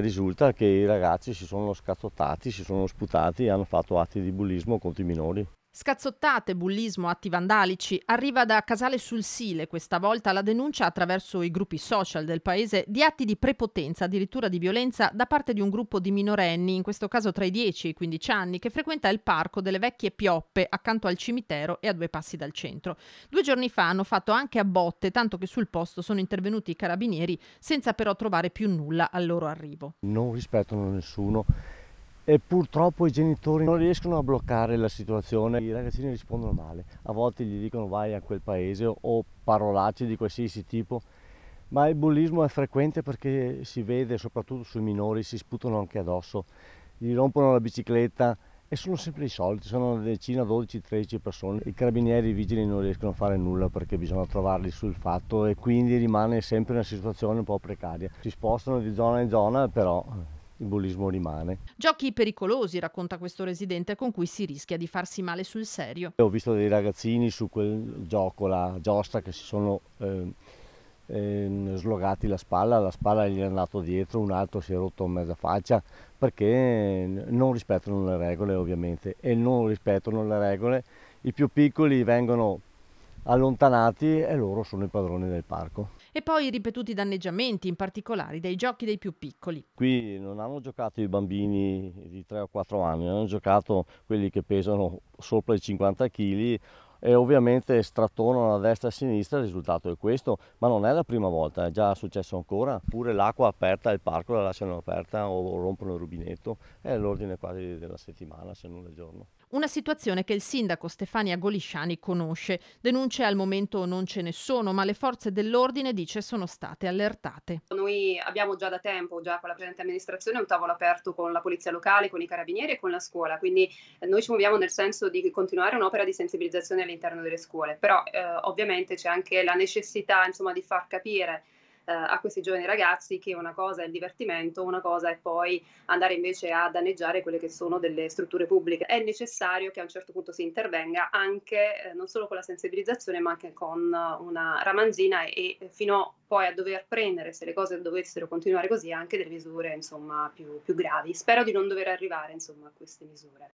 Risulta che i ragazzi si sono scazzottati, si sono sputati e hanno fatto atti di bullismo contro i minori. Scazzottate, bullismo, atti vandalici. Arriva da Casale sul Sile questa volta la denuncia attraverso i gruppi social del paese di atti di prepotenza, addirittura di violenza, da parte di un gruppo di minorenni, in questo caso tra i 10 e i 15 anni, che frequenta il parco delle vecchie Pioppe accanto al cimitero e a due passi dal centro. Due giorni fa hanno fatto anche a botte, tanto che sul posto sono intervenuti i carabinieri senza però trovare più nulla al loro arrivo. Non rispettano nessuno e purtroppo i genitori non riescono a bloccare la situazione, i ragazzini rispondono male, a volte gli dicono vai a quel paese o parolacce di qualsiasi tipo, ma il bullismo è frequente perché si vede soprattutto sui minori, si sputano anche addosso, gli rompono la bicicletta e sono sempre i soliti, sono una decina, 12, 13 persone. I carabinieri, i vigili non riescono a fare nulla perché bisogna trovarli sul fatto e quindi rimane sempre una situazione un po' precaria. Si spostano di zona in zona però il bullismo rimane. Giochi pericolosi, racconta questo residente, con cui si rischia di farsi male sul serio. Ho visto dei ragazzini su quel gioco, la giostra, che si sono eh, eh, slogati la spalla, la spalla gli è andato dietro, un altro si è rotto mezza faccia, perché non rispettano le regole ovviamente e non rispettano le regole. I più piccoli vengono allontanati e loro sono i padroni del parco. E poi i ripetuti danneggiamenti, in particolare dai giochi dei più piccoli. Qui non hanno giocato i bambini di 3 o 4 anni, hanno giocato quelli che pesano sopra i 50 kg e ovviamente strattonano a destra e a sinistra, il risultato è questo, ma non è la prima volta, è già successo ancora, pure l'acqua aperta il parco la lasciano aperta o rompono il rubinetto, è l'ordine quasi della settimana se non del giorno. Una situazione che il sindaco Stefania Golisciani conosce. Denunce al momento non ce ne sono, ma le forze dell'ordine, dice, sono state allertate. Noi abbiamo già da tempo, già con la presente amministrazione, un tavolo aperto con la polizia locale, con i carabinieri e con la scuola, quindi eh, noi ci muoviamo nel senso di continuare un'opera di sensibilizzazione all'interno delle scuole, però eh, ovviamente c'è anche la necessità insomma, di far capire eh, a questi giovani ragazzi che una cosa è il divertimento, una cosa è poi andare invece a danneggiare quelle che sono delle strutture pubbliche. È necessario che a un certo punto si intervenga anche eh, non solo con la sensibilizzazione ma anche con una ramanzina e fino poi a dover prendere, se le cose dovessero continuare così, anche delle misure insomma, più, più gravi. Spero di non dover arrivare insomma, a queste misure.